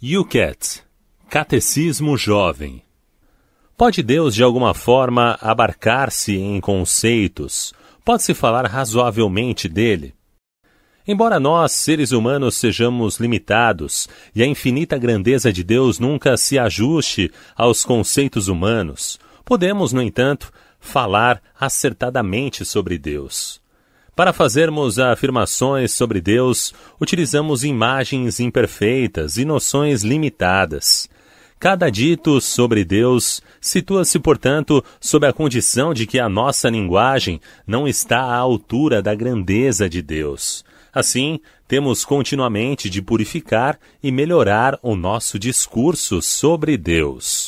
UCAT Catecismo Jovem Pode Deus de alguma forma abarcar-se em conceitos? Pode-se falar razoavelmente dele? Embora nós, seres humanos, sejamos limitados e a infinita grandeza de Deus nunca se ajuste aos conceitos humanos, podemos, no entanto, falar acertadamente sobre Deus. Para fazermos afirmações sobre Deus, utilizamos imagens imperfeitas e noções limitadas. Cada dito sobre Deus situa-se, portanto, sob a condição de que a nossa linguagem não está à altura da grandeza de Deus. Assim, temos continuamente de purificar e melhorar o nosso discurso sobre Deus.